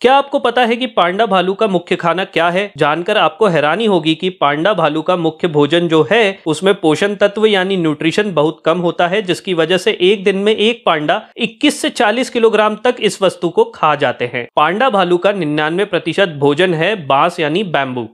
क्या आपको पता है कि पांडा भालू का मुख्य खाना क्या है जानकर आपको हैरानी होगी कि पांडा भालू का मुख्य भोजन जो है उसमें पोषण तत्व यानी न्यूट्रिशन बहुत कम होता है जिसकी वजह से एक दिन में एक पांडा 21 से 40 किलोग्राम तक इस वस्तु को खा जाते हैं पांडा भालू का निन्यानवे प्रतिशत भोजन है बांस यानी बैम्बू